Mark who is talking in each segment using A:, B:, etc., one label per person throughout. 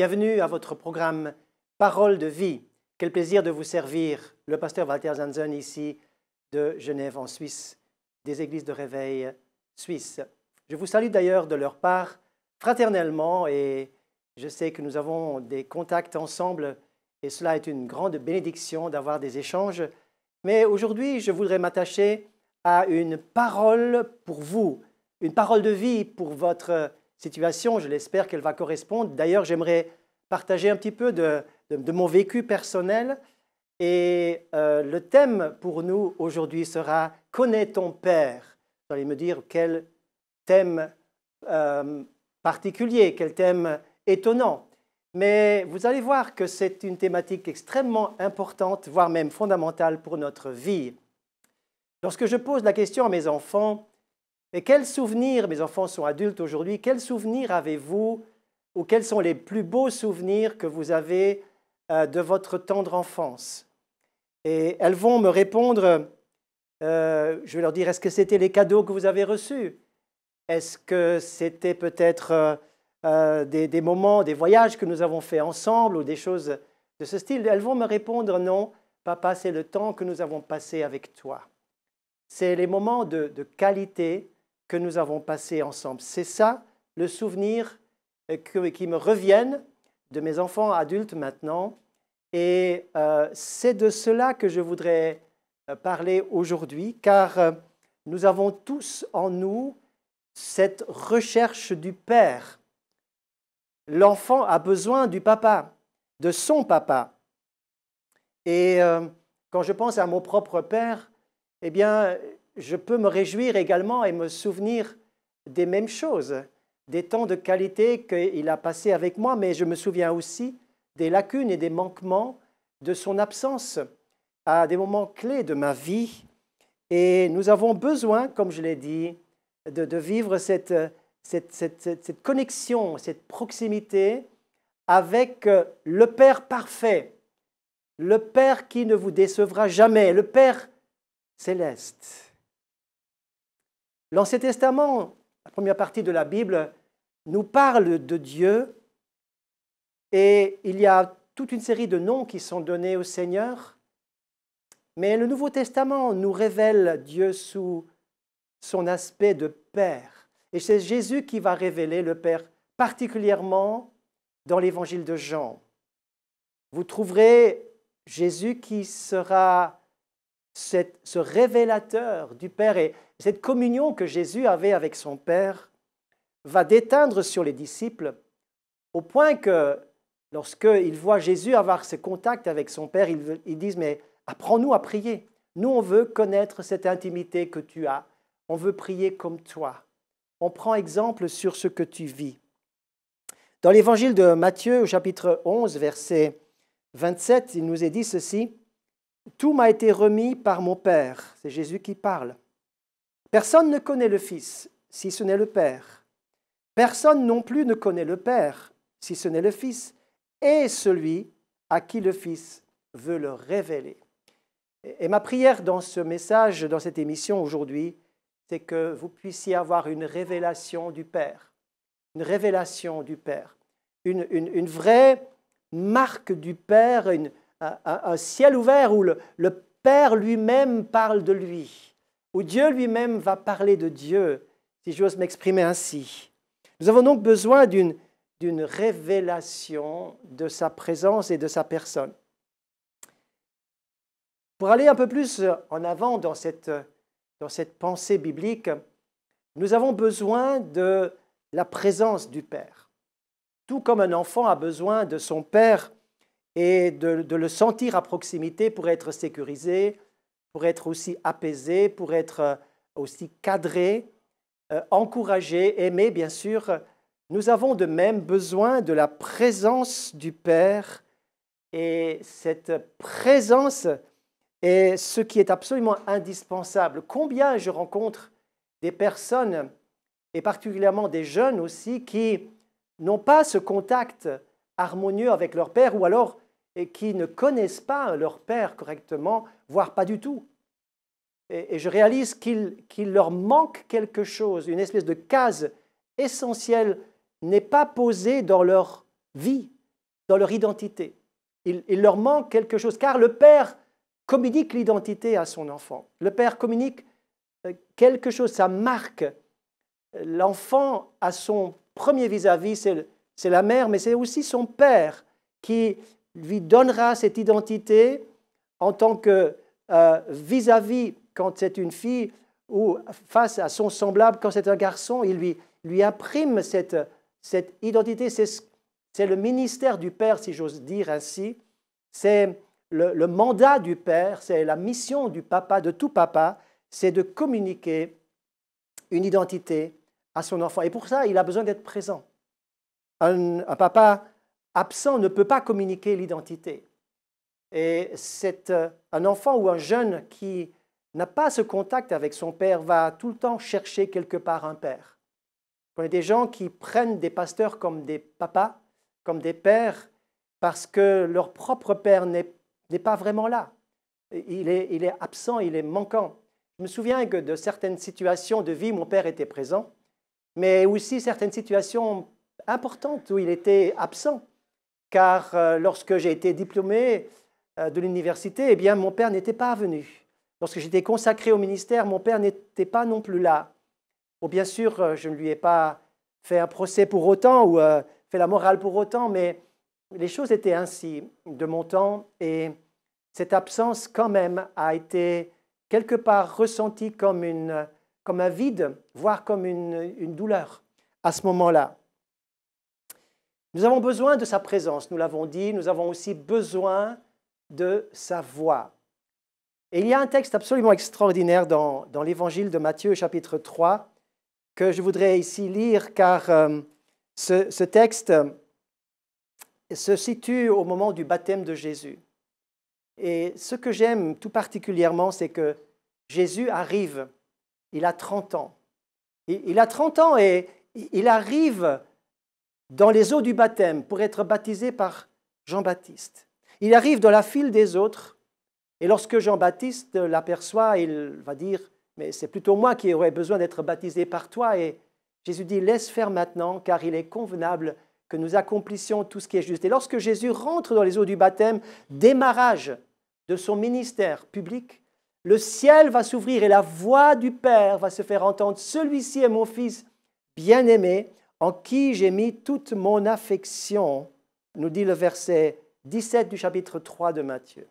A: Bienvenue à votre programme Parole de vie. Quel plaisir de vous servir. Le pasteur Walter Zanzen ici de Genève en Suisse, des églises de réveil suisse. Je vous salue d'ailleurs de leur part fraternellement et je sais que nous avons des contacts ensemble et cela est une grande bénédiction d'avoir des échanges. Mais aujourd'hui, je voudrais m'attacher à une parole pour vous, une parole de vie pour votre situation. Je l'espère qu'elle va correspondre. D'ailleurs, j'aimerais partager un petit peu de, mon vécu personnel. Et euh, le thème pour nous aujourd'hui sera Connais ton Père. Vous allez me dire quel thème euh, particulier, quel thème étonnant. Mais vous allez voir que c'est une thématique extrêmement importante, voire même fondamentale pour notre vie. Lorsque je pose la question à mes enfants, et quels souvenirs, mes enfants sont adultes aujourd'hui, quels souvenirs avez-vous ou quels sont les plus beaux souvenirs que vous avez euh, de votre tendre enfance Et elles vont me répondre, euh, je vais leur dire, est-ce que c'était les cadeaux que vous avez reçus Est-ce que c'était peut-être euh, des, moments, des voyages que nous avons faits ensemble ou des choses de ce style Elles vont me répondre, non, papa, c'est le temps que nous avons passé avec toi. C'est les moments de qualité que nous avons passé ensemble. C'est ça le souvenir euh, que, qui me reviennent de mes enfants adultes maintenant. Et euh, c'est de cela que je voudrais euh, parler aujourd'hui, car nous avons tous en nous cette recherche du Père. L'enfant a besoin du papa, de son papa. Et quand je pense à mon propre père, eh bien, je peux me réjouir également et me souvenir des mêmes choses, des temps de qualité qu'il a passé avec moi, mais je me souviens aussi des lacunes et des manquements de son absence à des moments clés de ma vie. Et nous avons besoin, comme je l'ai dit, de, vivre cette, connexion, cette proximité avec euh, le Père parfait, le Père qui ne vous décevra jamais, le Père céleste. L'Ancien Testament, la première partie de la Bible, nous parle de Dieu et il y a toute une série de noms qui sont donnés au Seigneur. Mais le Nouveau Testament nous révèle Dieu sous son aspect de Père. Et c'est Jésus qui va révéler le Père particulièrement dans l'évangile de Jean. Vous trouverez Jésus qui sera ce révélateur du Père et cette communion que Jésus avait avec son Père va déteindre sur les disciples au point que lorsqu'ils voient Jésus avoir ce contact avec son Père, ils, ils disent, mais apprends-nous à prier. Nous, on veut connaître cette intimité que tu as. On veut prier comme toi. On prend exemple sur ce que tu vis. Dans l'évangile de Matthieu, au chapitre 11, verset 27, il nous est dit ceci. Tout m'a été remis par mon Père. C'est Jésus qui parle. Personne ne connaît le Fils, si ce n'est le Père. Personne non plus ne connaît le Père, si ce n'est le Fils, et celui à qui le Fils veut le révéler. Et ma prière dans ce message, dans cette émission aujourd'hui, c'est que vous puissiez avoir une révélation du Père, une révélation du Père, une, vraie marque du Père, une, un, ciel ouvert où le, Père lui-même parle de lui, où Dieu lui-même va parler de Dieu, si j'ose m'exprimer ainsi. Nous avons donc besoin d'une d'une révélation de sa présence et de sa personne. Pour aller un peu plus en avant dans cette, dans cette pensée biblique, nous avons besoin de la présence du Père. Tout comme un enfant a besoin de son Père et de, le sentir à proximité pour être sécurisé, pour être aussi apaisé, pour être euh, aussi cadré, euh, encouragé, aimé, bien sûr. Nous avons de même besoin de la présence du Père et cette présence est ce qui est absolument indispensable. Combien je rencontre des personnes, et particulièrement des jeunes aussi, qui n'ont pas ce contact harmonieux avec leur père ou alors qui ne connaissent pas leur père correctement, voire pas du tout. Et, je réalise qu'il leur manque quelque chose, une espèce de case essentielle n'est pas posée dans leur vie, dans leur identité. Il, leur manque quelque chose, car le père communique l'identité à son enfant. Le père communique euh, quelque chose, ça marque. L'enfant à son premier vis-à-vis, c'est c'est la mère, mais c'est aussi son père qui lui donnera cette identité en tant que euh, vis-à-vis, quand c'est une fille, ou face à son semblable, quand c'est un garçon, il lui, imprime cette, cette identité. C'est le ministère du Père, si j'ose dire ainsi. C'est le, mandat du Père, c'est la mission du papa, de tout papa, c'est de communiquer une identité à son enfant. Et pour ça, il a besoin d'être présent un, papa absent ne peut pas communiquer l'identité. Et c'est euh, un enfant ou un jeune qui n'a pas ce contact avec son père va tout le temps chercher quelque part un père. On a des gens qui prennent des pasteurs comme des papas, comme des pères, parce que leur propre père n'est pas vraiment là. Il est, il est, absent, il est manquant. Je me souviens que de certaines situations de vie, mon père était présent, mais aussi certaines situations importante où il était absent. Car euh, lorsque j'ai été diplômé euh, de l'université, eh bien, mon père n'était pas venu. Lorsque j'étais consacré au ministère, mon père n'était pas non plus là. ou bien sûr, euh, je ne lui ai pas fait un procès pour autant ou fait la morale pour autant, mais les choses étaient ainsi de mon temps et cette absence quand même a été quelque part ressentie comme, comme un vide, voire comme une douleur à ce moment-là. Nous avons besoin de sa présence, nous l'avons dit, nous avons aussi besoin de sa voix. Et il y a un texte absolument extraordinaire dans, l'évangile de Matthieu chapitre 3 que je voudrais ici lire car euh, ce, texte euh, se situe au moment du baptême de Jésus. Et ce que j'aime tout particulièrement, c'est que Jésus arrive, il a 30 ans. Il, il a 30 ans et il arrive dans les eaux du baptême pour être baptisé par Jean-Baptiste. Il arrive dans la file des autres, et lorsque Jean-Baptiste l'aperçoit, il va dire, mais c'est plutôt moi qui aurais besoin d'être baptisé par toi. Et Jésus dit, laisse faire maintenant, car il est convenable que nous accomplissions tout ce qui est juste. Et lorsque Jésus rentre dans les eaux du baptême, démarrage de son ministère public, le ciel va s'ouvrir et la voix du Père va se faire entendre. Celui-ci est mon Fils bien-aimé en qui j'ai mis toute mon affection, nous dit le verset 17 du chapitre 3 de Matthieu.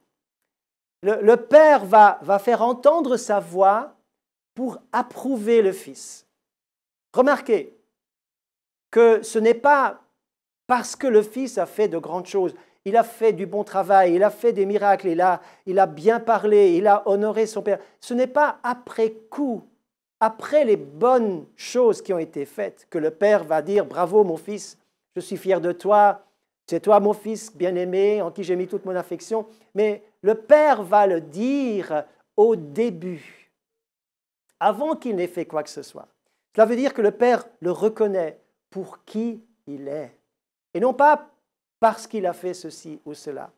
A: Le, Père va, va faire entendre sa voix pour approuver le Fils. Remarquez que ce n'est pas parce que le Fils a fait de grandes choses, il a fait du bon travail, il a fait des miracles, il a bien parlé, il a honoré son Père. Ce n'est pas après coup après les bonnes choses qui ont été faites, que le Père va dire, bravo mon fils, je suis fier de toi, c'est toi mon fils bien-aimé en qui j'ai mis toute mon affection, mais le Père va le dire au début, avant qu'il n'ait fait quoi que ce soit. Cela veut dire que le Père le reconnaît pour qui il est, et non pas parce qu'il a fait ceci ou cela.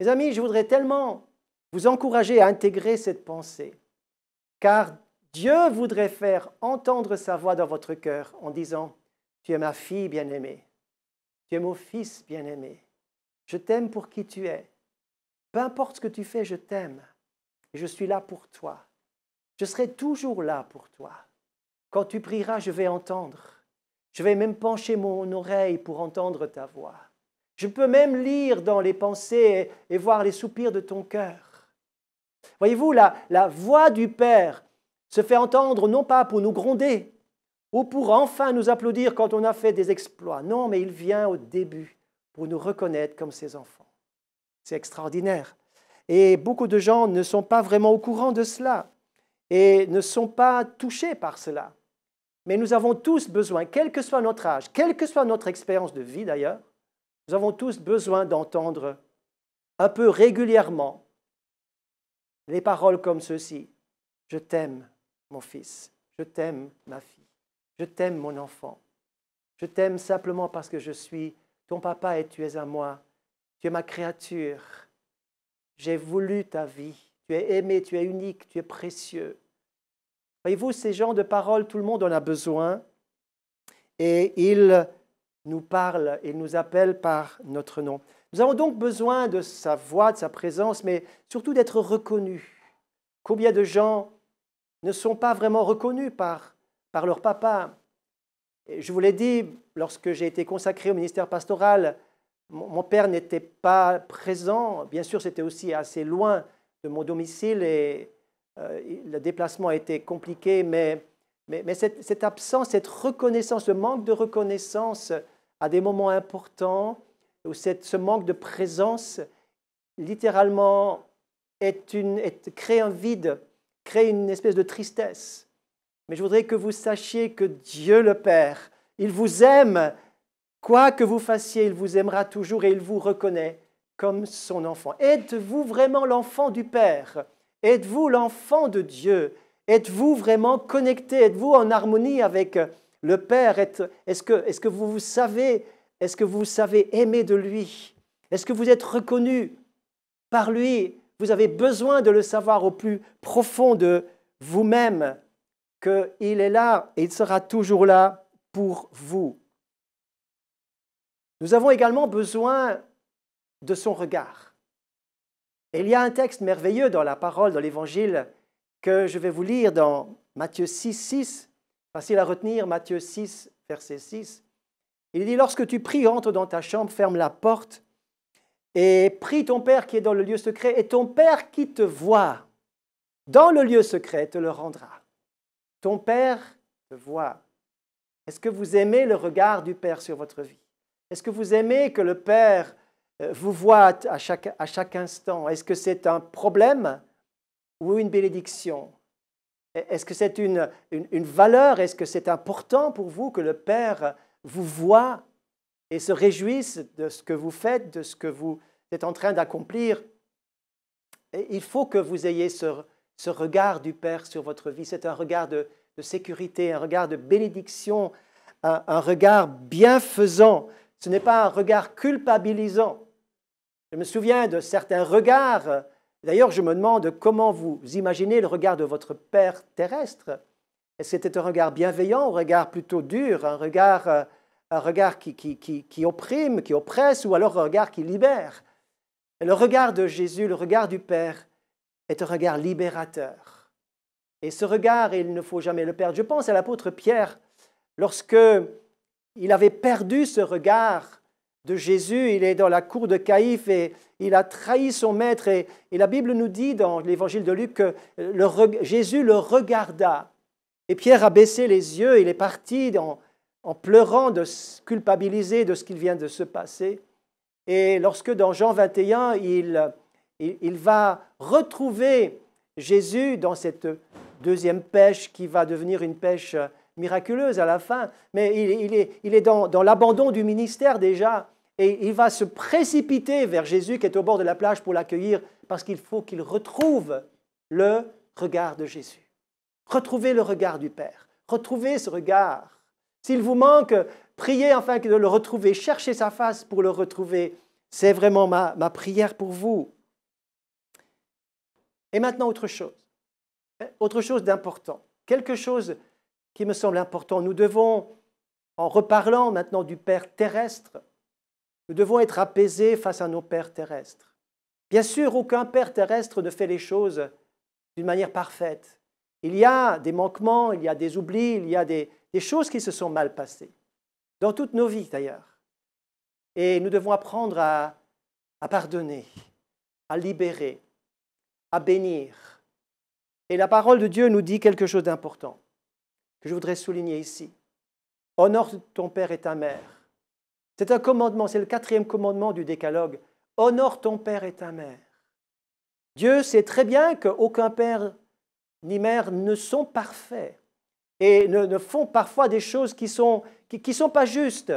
A: Mes amis, je voudrais tellement vous encourager à intégrer cette pensée, car Dieu voudrait faire entendre sa voix dans votre cœur en disant, Tu es ma fille bien-aimée, tu es mon fils bien-aimé, je t'aime pour qui tu es, peu importe ce que tu fais, je t'aime, et je suis là pour toi, je serai toujours là pour toi. Quand tu prieras, je vais entendre, je vais même pencher mon oreille pour entendre ta voix. Je peux même lire dans les pensées et voir les soupirs de ton cœur. Voyez-vous, la, la voix du Père se fait entendre non pas pour nous gronder ou pour enfin nous applaudir quand on a fait des exploits. Non, mais il vient au début pour nous reconnaître comme ses enfants. C'est extraordinaire. Et beaucoup de gens ne sont pas vraiment au courant de cela et ne sont pas touchés par cela. Mais nous avons tous besoin, quel que soit notre âge, quelle que soit notre expérience de vie d'ailleurs, nous avons tous besoin d'entendre un peu régulièrement les paroles comme ceci. Je t'aime, mon fils, je t'aime, ma fille, je t'aime, mon enfant. Je t'aime simplement parce que je suis ton papa et tu es à moi. Tu es ma créature. J'ai voulu ta vie. Tu es aimé, tu es unique, tu es précieux. Voyez-vous, ces gens de parole, tout le monde en a besoin. Et il nous parle, ils nous appelle par notre nom. Nous avons donc besoin de sa voix, de sa présence, mais surtout d'être reconnus. Combien de gens ne sont pas vraiment reconnus par, par leur papa. Je vous l'ai dit, lorsque j'ai été consacré au ministère pastoral, mon père n'était pas présent. Bien sûr, c'était aussi assez loin de mon domicile et euh, le déplacement était compliqué, mais, mais, cette, absence, cette reconnaissance, ce manque de reconnaissance à des moments importants, ou ce manque de présence, littéralement, est une, est, crée un vide crée une espèce de tristesse. Mais je voudrais que vous sachiez que Dieu le Père, il vous aime. Quoi que vous fassiez, il vous aimera toujours et il vous reconnaît comme son enfant. Êtes-vous vraiment l'enfant du Père Êtes-vous l'enfant de Dieu Êtes-vous vraiment connecté Êtes-vous en harmonie avec le Père Est-ce que, vous vous savez Est-ce que vous savez aimer de lui Est-ce que vous êtes reconnu par lui vous avez besoin de le savoir au plus profond de vous-même, qu'il est là et il sera toujours là pour vous. Nous avons également besoin de son regard. il y a un texte merveilleux dans la parole, dans l'Évangile, que je vais vous lire dans Matthieu 6, 6, facile à retenir, Matthieu 6, verset 6. Il dit, lorsque tu pries, entre dans ta chambre, ferme la porte et prie ton Père qui est dans le lieu secret, et ton Père qui te voit dans le lieu secret te le rendra. Ton Père te voit. Est-ce que vous aimez le regard du Père sur votre vie Est-ce que vous aimez que le Père euh, vous voit à chaque, à chaque instant Est-ce que c'est un problème ou une bénédiction e, Est-ce que c'est une, une valeur Est-ce que c'est important pour vous que le Père vous voit et se réjouissent de ce que vous faites, de ce que vous êtes en train d'accomplir. Il faut que vous ayez ce, regard du Père sur votre vie. C'est un regard de, sécurité, un regard de bénédiction, un, regard bienfaisant. Ce n'est pas un regard culpabilisant. Je me souviens de certains regards. D'ailleurs, je me demande comment vous imaginez le regard de votre Père terrestre. Est-ce que c'était un regard bienveillant, un regard plutôt dur, un regard euh, un regard qui, qui, opprime, qui oppresse, ou alors un regard qui libère. le regard de Jésus, le regard du Père, est un regard libérateur. Et ce regard, il ne faut jamais le perdre. Je pense à l'apôtre Pierre, lorsque il avait perdu ce regard de Jésus, il est dans la cour de Caïphe et il a trahi son maître. Et, la Bible nous dit dans l'évangile de Luc que Jésus le regarda. Et Pierre a baissé les yeux, il est parti dans, en pleurant de culpabiliser de ce qu'il vient de se passer. Et lorsque dans Jean 21, il, va retrouver Jésus dans cette deuxième pêche qui va devenir une pêche miraculeuse à la fin, mais il, est, dans l'abandon du ministère déjà, et il va se précipiter vers Jésus qui est au bord de la plage pour l'accueillir, parce qu'il faut qu'il retrouve le regard de Jésus. Retrouver le regard du Père, retrouver ce regard s'il vous manque, priez afin de le retrouver, cherchez sa face pour le retrouver. C'est vraiment ma, ma prière pour vous. Et maintenant, autre chose. Autre chose d'important. Quelque chose qui me semble important. Nous devons, en reparlant maintenant du Père terrestre, nous devons être apaisés face à nos pères terrestres. Bien sûr, aucun père terrestre ne fait les choses d'une manière parfaite. Il y a des manquements, il y a des oublis, il y a des, des choses qui se sont mal passées, dans toutes nos vies d'ailleurs. Et nous devons apprendre à, pardonner, à libérer, à bénir. Et la parole de Dieu nous dit quelque chose d'important que je voudrais souligner ici. Honore ton père et ta mère. C'est un commandement, c'est le quatrième commandement du décalogue. Honore ton père et ta mère. Dieu sait très bien qu'aucun père ni mère ne sont parfaits et ne, font parfois des choses qui ne sont, qui, qui, sont pas justes.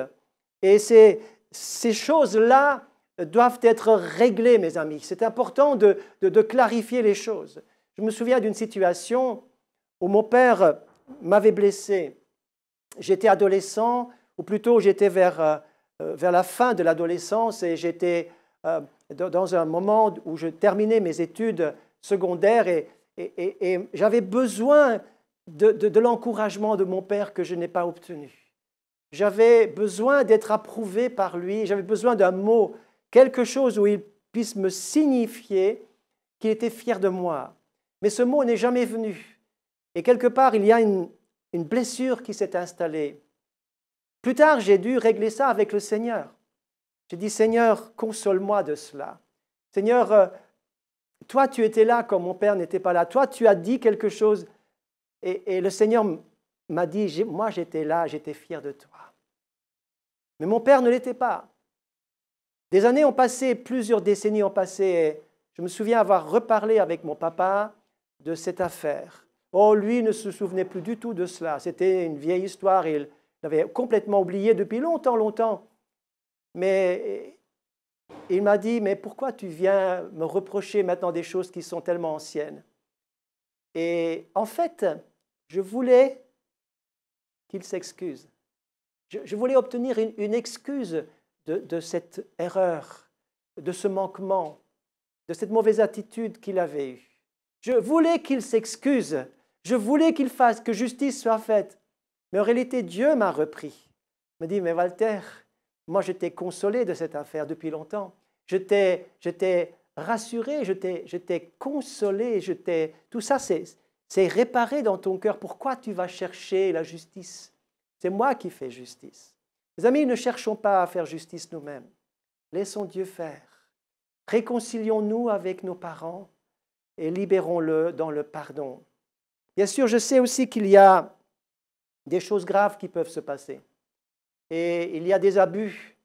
A: Et ces, ces choses-là doivent être réglées, mes amis. C'est important de, de, clarifier les choses. Je me souviens d'une situation où mon père m'avait blessé. J'étais adolescent, ou plutôt j'étais vers, euh, vers la fin de l'adolescence et j'étais euh, dans un moment où je terminais mes études secondaires et, et j'avais besoin de, l'encouragement de mon père que je n'ai pas obtenu. J'avais besoin d'être approuvé par lui, j'avais besoin d'un mot, quelque chose où il puisse me signifier qu'il était fier de moi. Mais ce mot n'est jamais venu. Et quelque part, il y a une blessure qui s'est installée. Plus tard, j'ai dû régler ça avec le Seigneur. J'ai dit, Seigneur, console-moi de cela. Seigneur, euh, toi, tu étais là quand mon père n'était pas là. Toi, tu as dit quelque chose et, le Seigneur m'a dit, moi j'étais là, j'étais fier de toi. Mais mon père ne l'était pas. Des années ont passé, plusieurs décennies ont passé. Et je me souviens avoir reparlé avec mon papa de cette affaire. Oh, lui ne se souvenait plus du tout de cela. C'était une vieille histoire. Il l'avait complètement oubliée depuis longtemps, longtemps. Mais il m'a dit, mais pourquoi tu viens me reprocher maintenant des choses qui sont tellement anciennes Et en fait, je voulais qu'il s'excuse. Je, voulais obtenir une, excuse de, cette erreur, de ce manquement, de cette mauvaise attitude qu'il avait eue. Je voulais qu'il s'excuse. Je voulais qu'il fasse, que justice soit faite. Mais en réalité, Dieu m'a repris. Il me dit, mais Walter, moi j'étais consolé de cette affaire depuis longtemps. Je t'ai rassuré, je t'ai consolé, je Tout ça, c'est c'est réparer dans ton cœur pourquoi tu vas chercher la justice. C'est moi qui fais justice. Mes amis, ne cherchons pas à faire justice nous-mêmes. Laissons Dieu faire. Réconcilions-nous avec nos parents et libérons-le dans le pardon. Bien sûr, je sais aussi qu'il y a des choses graves qui peuvent se passer. Et il y a des abus.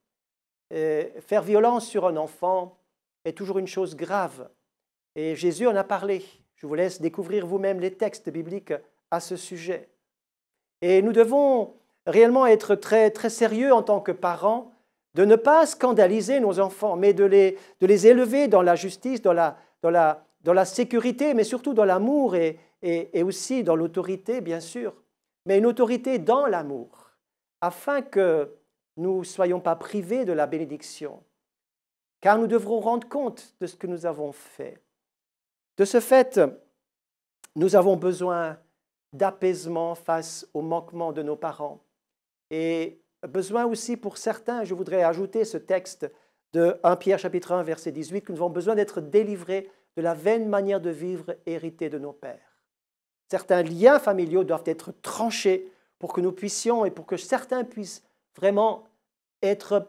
A: faire violence sur un enfant est toujours une chose grave. Et Jésus en a parlé. Je vous laisse découvrir vous-même les textes bibliques à ce sujet. Et nous devons réellement être très, très sérieux en tant que parents, de ne pas scandaliser nos enfants, mais de les, élever dans la justice, dans la, sécurité, mais surtout dans l'amour et aussi dans l'autorité, bien sûr, mais une autorité dans l'amour, afin que nous ne soyons pas privés de la bénédiction, car nous devrons rendre compte de ce que nous avons fait. De ce fait, nous avons besoin d'apaisement face au manquement de nos parents et besoin aussi pour certains, je voudrais ajouter ce texte de 1 Pierre chapitre 1 verset 18, que nous avons besoin d'être délivrés de la vaine manière de vivre héritée de nos pères. Certains liens familiaux doivent être tranchés pour que nous puissions et pour que certains puissent vraiment être,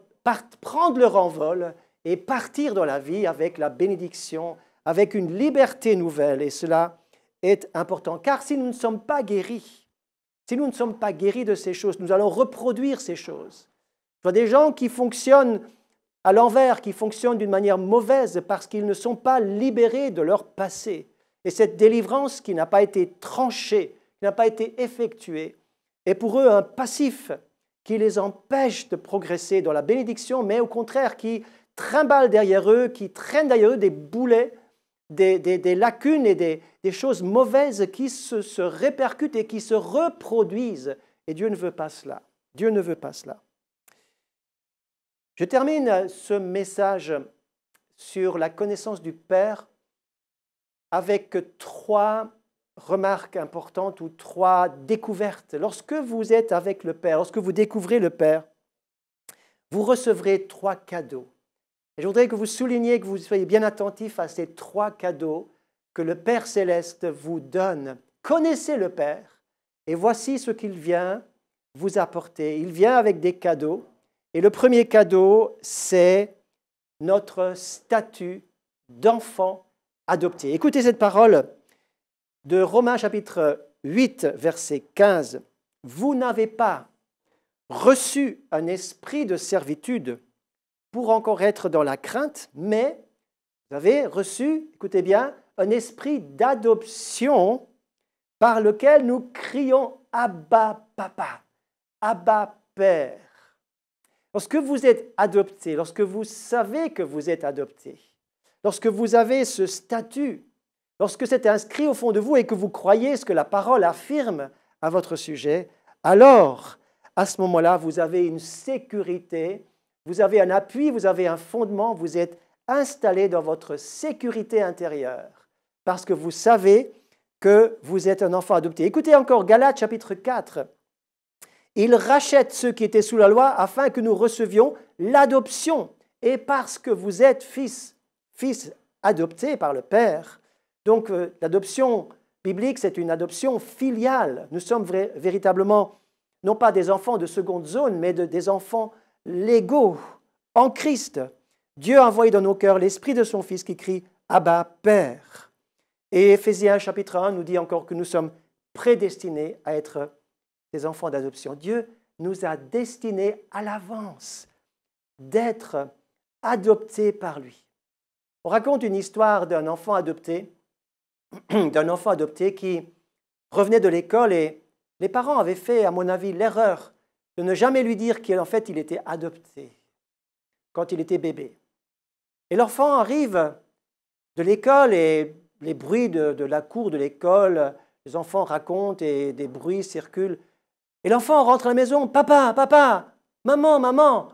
A: prendre leur envol et partir dans la vie avec la bénédiction avec une liberté nouvelle. Et cela est important, car si nous ne sommes pas guéris, si nous ne sommes pas guéris de ces choses, nous allons reproduire ces choses. vois des gens qui fonctionnent à l'envers, qui fonctionnent d'une manière mauvaise parce qu'ils ne sont pas libérés de leur passé. Et cette délivrance qui n'a pas été tranchée, qui n'a pas été effectuée, est pour eux un passif qui les empêche de progresser dans la bénédiction, mais au contraire qui trimballe derrière eux, qui traîne derrière eux des boulets des, lacunes et des, choses mauvaises qui se répercutent et qui se reproduisent. Et Dieu ne veut pas cela. Dieu ne veut pas cela. Je termine ce message sur la connaissance du Père avec trois remarques importantes ou trois découvertes. Lorsque vous êtes avec le Père, lorsque vous découvrez le Père, vous recevrez trois cadeaux je voudrais que vous souligniez, que vous soyez bien attentifs à ces trois cadeaux que le Père céleste vous donne. Connaissez le Père et voici ce qu'il vient vous apporter. Il vient avec des cadeaux. Et le premier cadeau, c'est notre statut d'enfant adopté. Écoutez cette parole de Romains chapitre 8, verset 15. Vous n'avez pas reçu un esprit de servitude pour encore être dans la crainte, mais vous avez reçu, écoutez bien, un esprit d'adoption par lequel nous crions Abba Papa, Abba Père. Lorsque vous êtes adopté, lorsque vous savez que vous êtes adopté, lorsque vous avez ce statut, lorsque c'est inscrit au fond de vous et que vous croyez ce que la parole affirme à votre sujet, alors, à ce moment-là, vous avez une sécurité vous avez un appui, vous avez un fondement, vous êtes installé dans votre sécurité intérieure parce que vous savez que vous êtes un enfant adopté. Écoutez encore Galates chapitre 4. Il rachète ceux qui étaient sous la loi afin que nous recevions l'adoption. Et parce que vous êtes fils, fils adopté par le Père, donc euh, l'adoption biblique, c'est une adoption filiale. Nous sommes véritablement non pas des enfants de seconde zone, mais des enfants l'ego en Christ. Dieu a envoyé dans nos cœurs l'esprit de son Fils qui crie Abba, Père. Et Ephésiens chapitre 1 nous dit encore que nous sommes prédestinés à être des enfants d'adoption. Dieu nous a destinés à l'avance d'être adoptés par lui. On raconte une histoire d'un enfant adopté, d'un enfant adopté qui revenait de l'école et les parents avaient fait, à mon avis, l'erreur de ne jamais lui dire qu'en fait il était adopté quand il était bébé. Et l'enfant arrive de l'école et les bruits de, la cour de l'école, les enfants racontent et des bruits circulent. Et l'enfant rentre à la maison, papa, papa, maman, maman,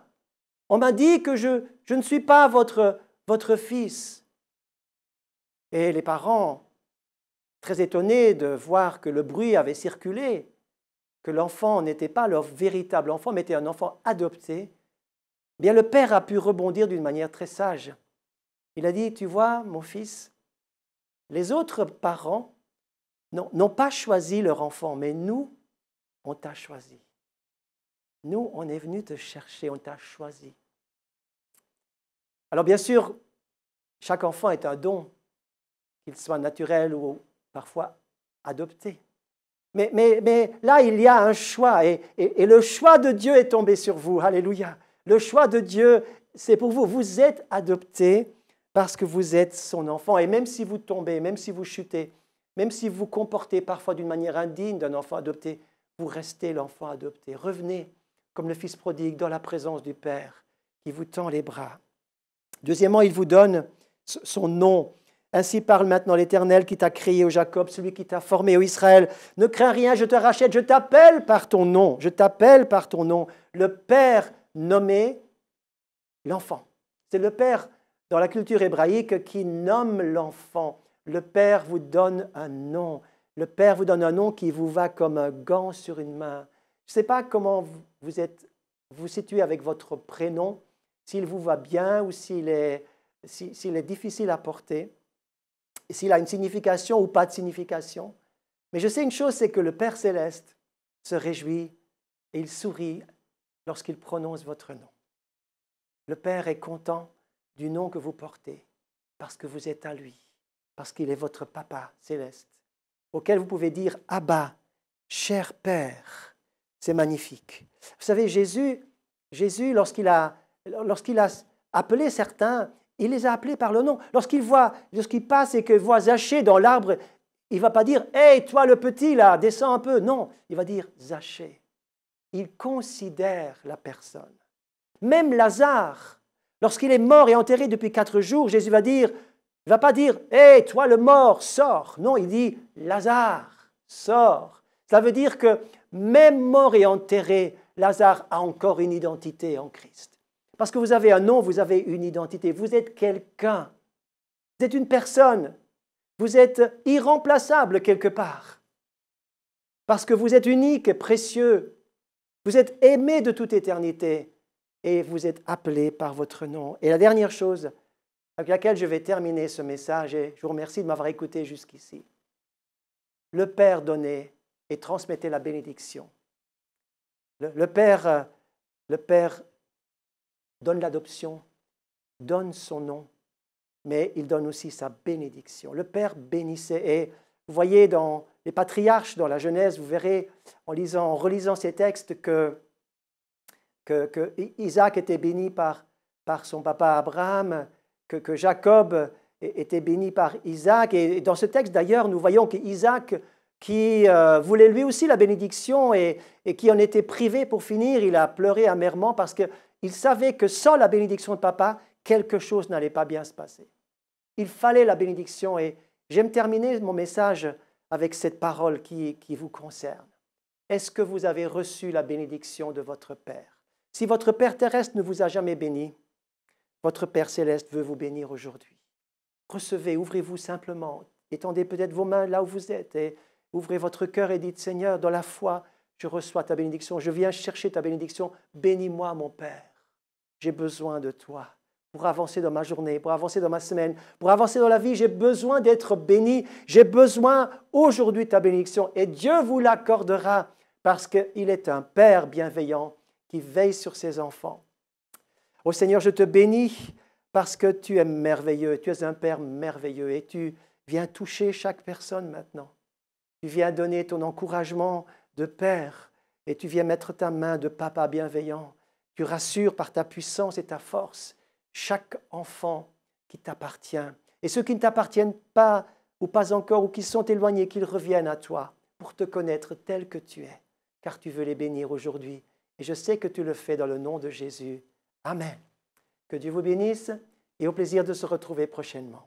A: on m'a dit que je, je ne suis pas votre, votre fils. Et les parents, très étonnés de voir que le bruit avait circulé, que l'enfant n'était pas leur véritable enfant, mais était un enfant adopté, eh bien le père a pu rebondir d'une manière très sage. Il a dit, tu vois, mon fils, les autres parents n'ont pas choisi leur enfant, mais nous, on t'a choisi. Nous, on est venu te chercher, on t'a choisi. Alors bien sûr, chaque enfant est un don, qu'il soit naturel ou parfois adopté. Mais, là, il y a un choix et, le choix de Dieu est tombé sur vous. Alléluia. Le choix de Dieu, c'est pour vous. Vous êtes adopté parce que vous êtes son enfant. Et même si vous tombez, même si vous chutez, même si vous vous comportez parfois d'une manière indigne d'un enfant adopté, vous restez l'enfant adopté. Revenez comme le Fils prodigue dans la présence du Père qui vous tend les bras. Deuxièmement, il vous donne son nom. Ainsi parle maintenant l'Éternel qui t'a créé au Jacob, celui qui t'a formé au Israël. Ne crains rien, je te rachète, je t'appelle par ton nom, je t'appelle par ton nom. Le Père nommé l'enfant. C'est le Père dans la culture hébraïque qui nomme l'enfant. Le Père vous donne un nom. Le Père vous donne un nom qui vous va comme un gant sur une main. Je ne sais pas comment vous êtes, vous situez avec votre prénom, s'il vous va bien ou s'il est, s'il est difficile à porter s'il a une signification ou pas de signification. Mais je sais une chose, c'est que le Père céleste se réjouit et il sourit lorsqu'il prononce votre nom. Le Père est content du nom que vous portez, parce que vous êtes à lui, parce qu'il est votre Papa céleste, auquel vous pouvez dire Abba, cher Père. C'est magnifique. Vous savez, Jésus, Jésus lorsqu'il a, lorsqu'il a appelé certains, il les a appelés par le nom. Lorsqu'il voit, lorsqu'il passe et qu'il voit Zaché dans l'arbre, il va pas dire Hé, toi le petit là, descends un peu. Non, il va dire Zaché. Il considère la personne. Même Lazare, lorsqu'il est mort et enterré depuis quatre jours, Jésus va dire il va pas dire Hé, toi le mort, sors. Non, il dit Lazare, sors. Ça veut dire que même mort et enterré, Lazare a encore une identité en Christ. Parce que vous avez un nom, vous avez une identité, vous êtes quelqu'un, vous êtes une personne, vous êtes irremplaçable quelque part. Parce que vous êtes unique, et précieux, vous êtes aimé de toute éternité et vous êtes appelé par votre nom. Et la dernière chose avec laquelle je vais terminer ce message, et je vous remercie de m'avoir écouté jusqu'ici. Le Père donnait et transmettait la bénédiction. Le, le, Père, le Père donne l'adoption, donne son nom, mais il donne aussi sa bénédiction. Le Père bénissait. Et vous voyez dans les patriarches, dans la Genèse, vous verrez en, lisant, en relisant ces textes que, que, Isaac était béni par, par son papa Abraham, que, Jacob était béni par Isaac. Et dans ce texte, d'ailleurs, nous voyons qu'Isaac, qui euh, voulait lui aussi la bénédiction et, qui en était privé pour finir, il a pleuré amèrement parce que il savait que sans la bénédiction de papa, quelque chose n'allait pas bien se passer. Il fallait la bénédiction et j'aime terminer mon message avec cette parole qui, vous concerne. Est-ce que vous avez reçu la bénédiction de votre Père Si votre Père terrestre ne vous a jamais béni, votre Père céleste veut vous bénir aujourd'hui. Recevez, ouvrez-vous simplement, étendez peut-être vos mains là où vous êtes et ouvrez votre cœur et dites Seigneur, dans la foi, je reçois ta bénédiction, je viens chercher ta bénédiction, bénis-moi mon Père. J'ai besoin de toi pour avancer dans ma journée, pour avancer dans ma semaine, pour avancer dans la vie. J'ai besoin d'être béni. J'ai besoin aujourd'hui de ta bénédiction. Et Dieu vous l'accordera parce qu'il est un Père bienveillant qui veille sur ses enfants. Ô Seigneur, je te bénis parce que tu es merveilleux, tu es un Père merveilleux et tu viens toucher chaque personne maintenant. Tu viens donner ton encouragement de Père et tu viens mettre ta main de Papa bienveillant tu rassures par ta puissance et ta force chaque enfant qui t'appartient. Et ceux qui ne t'appartiennent pas ou pas encore ou qui sont éloignés, qu'ils reviennent à toi pour te connaître tel que tu es, car tu veux les bénir aujourd'hui. Et je sais que tu le fais dans le nom de Jésus. Amen. Que Dieu vous bénisse et au plaisir de se retrouver prochainement.